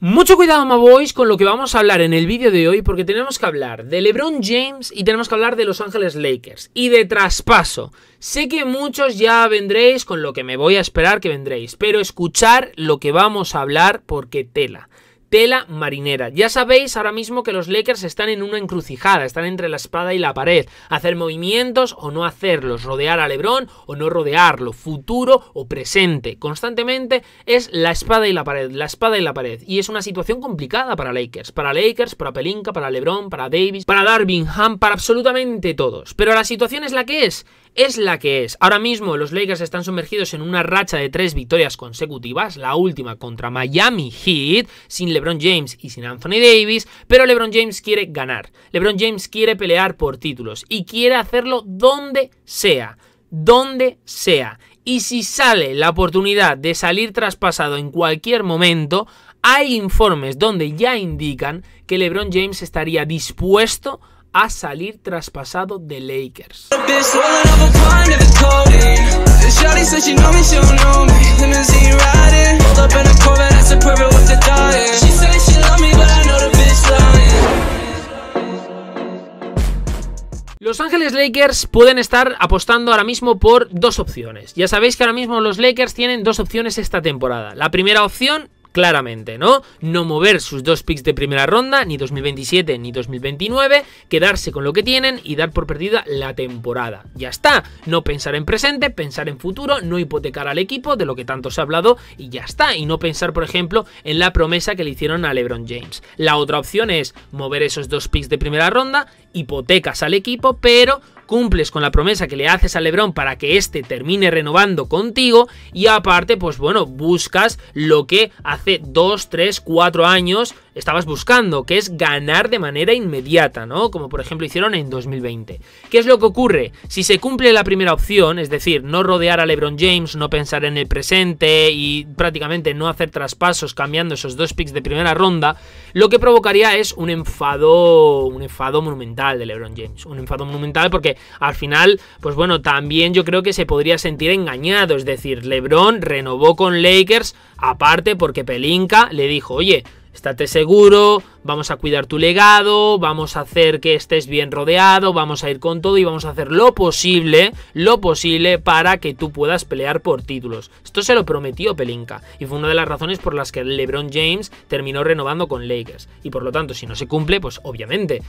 Mucho cuidado, boys, con lo que vamos a hablar en el vídeo de hoy, porque tenemos que hablar de LeBron James y tenemos que hablar de Los Ángeles Lakers y de traspaso. Sé que muchos ya vendréis con lo que me voy a esperar que vendréis, pero escuchar lo que vamos a hablar porque tela tela marinera. Ya sabéis ahora mismo que los Lakers están en una encrucijada, están entre la espada y la pared. Hacer movimientos o no hacerlos, rodear a Lebron o no rodearlo, futuro o presente. Constantemente es la espada y la pared, la espada y la pared. Y es una situación complicada para Lakers, para Lakers, para Pelinka, para Lebron, para Davis, para Darwin Ham, para absolutamente todos. Pero la situación es la que es es la que es. Ahora mismo los Lakers están sumergidos en una racha de tres victorias consecutivas, la última contra Miami Heat, sin LeBron James y sin Anthony Davis, pero LeBron James quiere ganar. LeBron James quiere pelear por títulos y quiere hacerlo donde sea, donde sea. Y si sale la oportunidad de salir traspasado en cualquier momento, hay informes donde ya indican que LeBron James estaría dispuesto a a salir traspasado de Lakers. Los Ángeles Lakers pueden estar apostando ahora mismo por dos opciones. Ya sabéis que ahora mismo los Lakers tienen dos opciones esta temporada. La primera opción claramente, ¿no? No mover sus dos picks de primera ronda, ni 2027 ni 2029, quedarse con lo que tienen y dar por perdida la temporada. Ya está, no pensar en presente, pensar en futuro, no hipotecar al equipo de lo que tanto se ha hablado y ya está, y no pensar, por ejemplo, en la promesa que le hicieron a LeBron James. La otra opción es mover esos dos picks de primera ronda, hipotecas al equipo, pero cumples con la promesa que le haces a Lebron para que éste termine renovando contigo y aparte, pues bueno, buscas lo que hace 2, 3, 4 años estabas buscando, que es ganar de manera inmediata, ¿no? Como por ejemplo hicieron en 2020. ¿Qué es lo que ocurre? Si se cumple la primera opción, es decir, no rodear a LeBron James, no pensar en el presente y prácticamente no hacer traspasos cambiando esos dos picks de primera ronda, lo que provocaría es un enfado, un enfado monumental de LeBron James, un enfado monumental porque al final, pues bueno, también yo creo que se podría sentir engañado, es decir, LeBron renovó con Lakers aparte porque Pelinka le dijo, "Oye, estate seguro, vamos a cuidar tu legado, vamos a hacer que estés bien rodeado, vamos a ir con todo y vamos a hacer lo posible, lo posible para que tú puedas pelear por títulos. Esto se lo prometió Pelinka y fue una de las razones por las que LeBron James terminó renovando con Lakers. Y por lo tanto, si no se cumple, pues obviamente,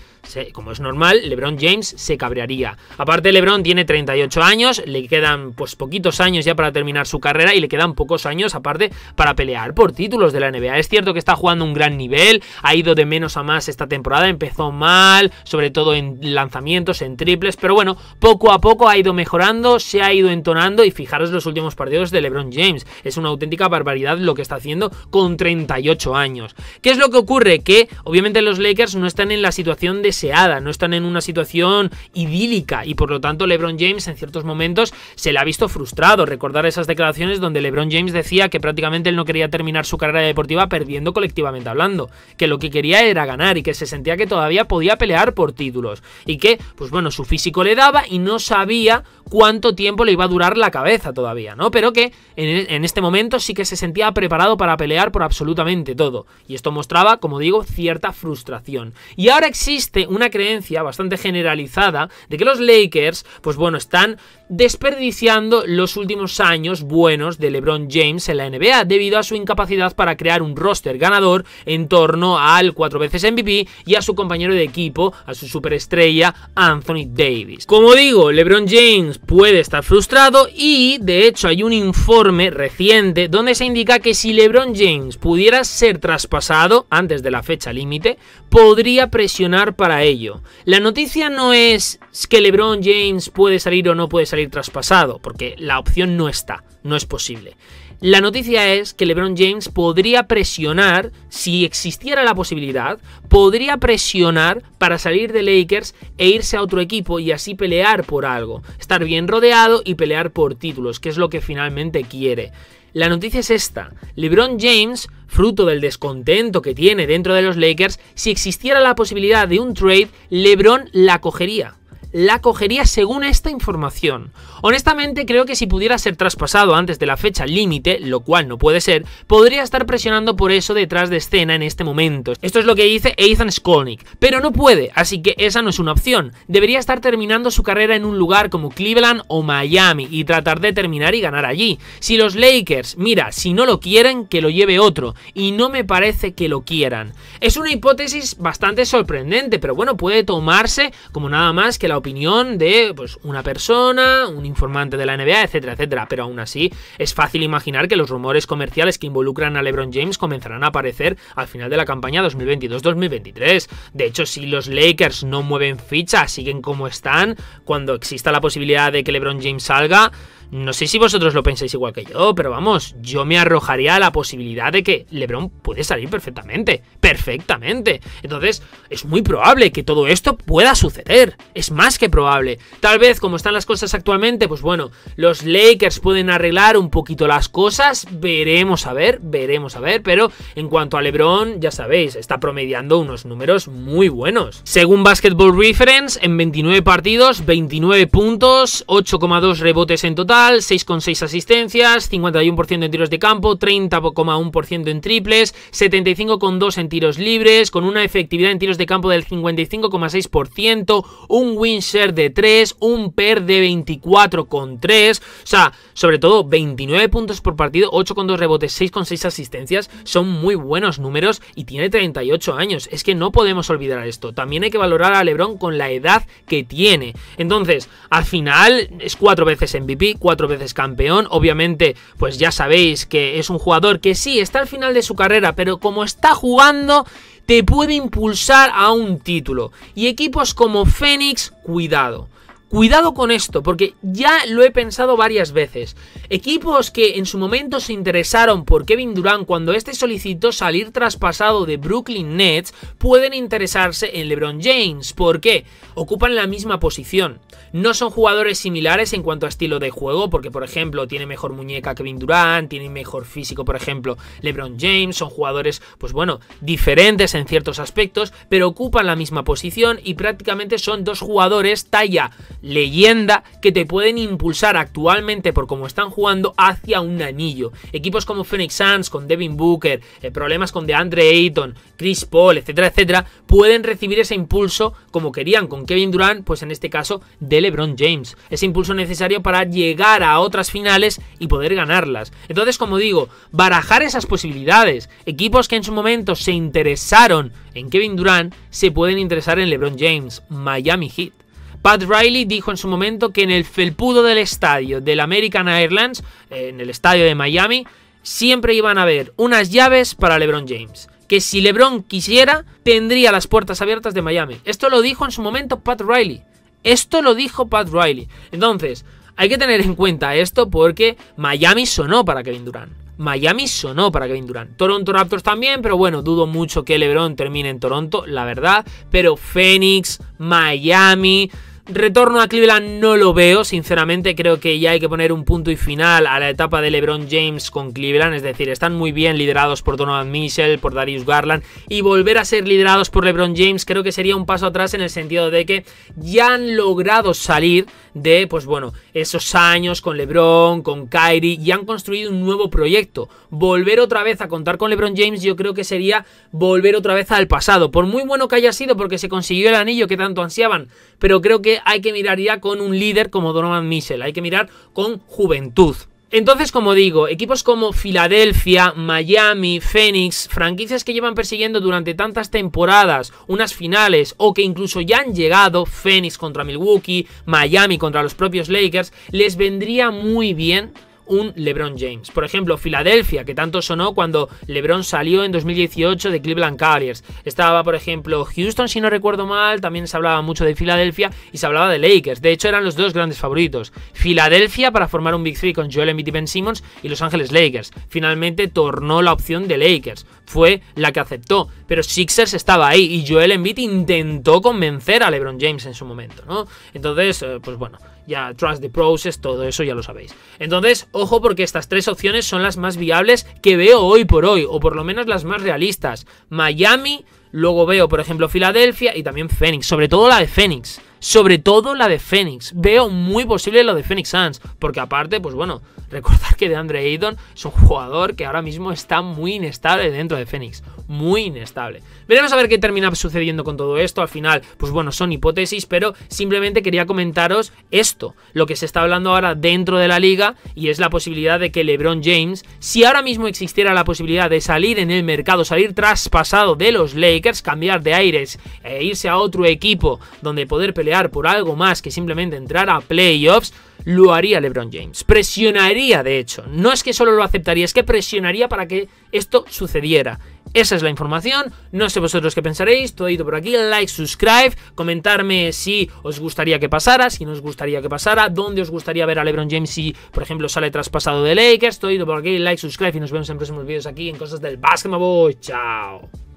como es normal, LeBron James se cabrearía. Aparte, LeBron tiene 38 años, le quedan pues poquitos años ya para terminar su carrera y le quedan pocos años aparte para pelear por títulos de la NBA. Es cierto que está jugando un gran nivel, ha ido de menos a más esta temporada. Empezó mal, sobre todo en lanzamientos, en triples, pero bueno, poco a poco ha ido mejorando, se ha ido entonando y fijaros los últimos partidos de LeBron James. Es una auténtica barbaridad lo que está haciendo con 38 años. ¿Qué es lo que ocurre? Que obviamente los Lakers no están en la situación deseada, no están en una situación idílica y por lo tanto LeBron James en ciertos momentos se le ha visto frustrado. Recordar esas declaraciones donde LeBron James decía que prácticamente él no quería terminar su carrera deportiva perdiendo colectivamente hablando, que lo que quería era ganar y que se sentía que todavía podía pelear por títulos y que, pues bueno, su físico le daba y no sabía cuánto tiempo le iba a durar la cabeza todavía, ¿no? Pero que e, en, este momento sí que se sentía preparado para pelear por absolutamente todo. Y esto mostraba, como digo, cierta frustración. Y ahora existe una creencia bastante generalizada de que los Lakers, pues bueno, están desperdiciando los últimos años buenos de LeBron James en la NBA debido a su incapacidad para crear un roster ganador en torno al cuatro veces MVP y a su compañero de equipo, a su superestrella Anthony Davis. Como digo, LeBron James puede estar frustrado y de hecho hay un informe reciente donde se indica que si LeBron James pudiera ser traspasado antes de la fecha límite, podría presionar para ello. La noticia no es que LeBron James puede salir o no puede salir traspasado, porque la opción no está, no es posible. La noticia es que LeBron James podría presionar, si existiera la posibilidad, podría presionar para salir de Lakers e irse a otro equipo y así pelear por algo, estar bien rodeado y pelear por títulos, que es lo que finalmente quiere. La noticia es esta, LeBron James, fruto del descontento que tiene dentro de los Lakers, si existiera la posibilidad de un trade, LeBron la cogería la cogería según esta información. Honestamente creo que si pudiera ser traspasado antes de la fecha límite, lo cual no puede ser, podría estar presionando por eso detrás de escena en este momento. Esto es lo que dice Ethan Skolnick, pero no puede, así que esa no es una opción. Debería estar terminando su carrera en un lugar como Cleveland o Miami y tratar de terminar y ganar allí. Si los Lakers, mira, si no lo quieren, que lo lleve otro, y no me parece que lo quieran. Es una hipótesis bastante sorprendente, pero bueno, puede tomarse como nada más que la opinión de pues, una persona, un informante de la NBA, etcétera, etcétera. Pero aún así, es fácil imaginar que los rumores comerciales que involucran a LeBron James comenzarán a aparecer al final de la campaña 2022-2023. De hecho, si los Lakers no mueven ficha, siguen como están, cuando exista la posibilidad de que LeBron James salga, no sé si vosotros lo pensáis igual que yo, pero vamos, yo me arrojaría a la posibilidad de que LeBron puede salir perfectamente, perfectamente. Entonces, es muy probable que todo esto pueda suceder. Es más que probable. Tal vez como están las cosas actualmente, pues bueno, los Lakers pueden arreglar un poquito las cosas, veremos a ver, veremos a ver, pero en cuanto a LeBron, ya sabéis, está promediando unos números muy buenos. Según Basketball Reference, en 29 partidos, 29 puntos, 8,2 rebotes en total, 6,6 asistencias, 51% en tiros de campo, 30,1% en triples, 75,2 en tiros libres, con una efectividad en tiros de campo del 55,6%, un win ser de 3, un per de 24,3. O sea, sobre todo 29 puntos por partido, con 8,2 rebotes, con 6,6 asistencias. Son muy buenos números y tiene 38 años. Es que no podemos olvidar esto. También hay que valorar a LeBron con la edad que tiene. Entonces, al final es cuatro veces MVP, cuatro veces campeón. Obviamente, pues ya sabéis que es un jugador que sí está al final de su carrera, pero como está jugando te puede impulsar a un título. Y equipos como Fénix, cuidado. Cuidado con esto, porque ya lo he pensado varias veces. Equipos que en su momento se interesaron por Kevin Durant cuando este solicitó salir traspasado de Brooklyn Nets pueden interesarse en LeBron James. ¿Por qué? Ocupan la misma posición. No son jugadores similares en cuanto a estilo de juego, porque por ejemplo tiene mejor muñeca Kevin Durant, tiene mejor físico por ejemplo LeBron James, son jugadores pues bueno, diferentes en ciertos aspectos, pero ocupan la misma posición y prácticamente son dos jugadores talla leyenda que te pueden impulsar actualmente por cómo están jugando hacia un anillo. Equipos como Phoenix Suns con Devin Booker, eh, problemas con DeAndre Ayton, Chris Paul, etcétera, etcétera, pueden recibir ese impulso como querían con Kevin Durant, pues en este caso de LeBron James. Ese impulso necesario para llegar a otras finales y poder ganarlas. Entonces, como digo, barajar esas posibilidades. Equipos que en su momento se interesaron en Kevin Durant se pueden interesar en LeBron James, Miami Heat. Pat Riley dijo en su momento que en el felpudo del estadio del American Airlines, en el estadio de Miami, siempre iban a haber unas llaves para LeBron James. Que si LeBron quisiera, tendría las puertas abiertas de Miami. Esto lo dijo en su momento Pat Riley. Esto lo dijo Pat Riley. Entonces, hay que tener en cuenta esto porque Miami sonó para Kevin Durant. Miami sonó para Kevin Durant. Toronto Raptors también, pero bueno, dudo mucho que LeBron termine en Toronto, la verdad. Pero Phoenix, Miami, Retorno a Cleveland no lo veo, sinceramente creo que ya hay que poner un punto y final a la etapa de LeBron James con Cleveland, es decir, están muy bien liderados por Donovan Mitchell, por Darius Garland y volver a ser liderados por LeBron James creo que sería un paso atrás en el sentido de que ya han logrado salir de, pues bueno, esos años con LeBron, con Kyrie y han construido un nuevo proyecto. Volver otra vez a contar con LeBron James yo creo que sería volver otra vez al pasado, por muy bueno que haya sido porque se consiguió el anillo que tanto ansiaban, pero creo que hay que mirar ya con un líder como Donovan Mitchell, hay que mirar con juventud. Entonces, como digo, equipos como Filadelfia, Miami, Phoenix, franquicias que llevan persiguiendo durante tantas temporadas unas finales o que incluso ya han llegado, Phoenix contra Milwaukee, Miami contra los propios Lakers, les vendría muy bien un LeBron James. Por ejemplo, Filadelfia, que tanto sonó cuando LeBron salió en 2018 de Cleveland Cavaliers. Estaba, por ejemplo, Houston, si no recuerdo mal, también se hablaba mucho de Filadelfia y se hablaba de Lakers. De hecho, eran los dos grandes favoritos. Filadelfia para formar un Big Three con Joel Embiid y Ben Simmons y Los Ángeles Lakers. Finalmente tornó la opción de Lakers. Fue la que aceptó, pero Sixers estaba ahí y Joel Embiid intentó convencer a LeBron James en su momento, ¿no? Entonces, eh, pues bueno, ya Trust the Process, todo eso ya lo sabéis. Entonces, ojo porque estas tres opciones son las más viables que veo hoy por hoy, o por lo menos las más realistas. Miami, luego veo, por ejemplo, Filadelfia y también Phoenix, sobre todo la de Phoenix sobre todo la de Phoenix. Veo muy posible lo de Phoenix Suns, porque aparte, pues bueno, recordar que de Andre Ayton es un jugador que ahora mismo está muy inestable dentro de Phoenix, muy inestable. Veremos a ver qué termina sucediendo con todo esto, al final, pues bueno, son hipótesis, pero simplemente quería comentaros esto, lo que se está hablando ahora dentro de la liga y es la posibilidad de que LeBron James, si ahora mismo existiera la posibilidad de salir en el mercado, salir traspasado de los Lakers, cambiar de aires e irse a otro equipo donde poder pelear por algo más que simplemente entrar a playoffs, lo haría LeBron James. Presionaría, de hecho. No es que solo lo aceptaría, es que presionaría para que esto sucediera. Esa es la información. No sé vosotros qué pensaréis. Todo ido por aquí. Like, subscribe. Comentarme si os gustaría que pasara, si no os gustaría que pasara, dónde os gustaría ver a LeBron James si, por ejemplo, sale traspasado de Lakers. Todo ido por aquí. Like, subscribe y nos vemos en próximos vídeos aquí en Cosas del Basketball. Chao.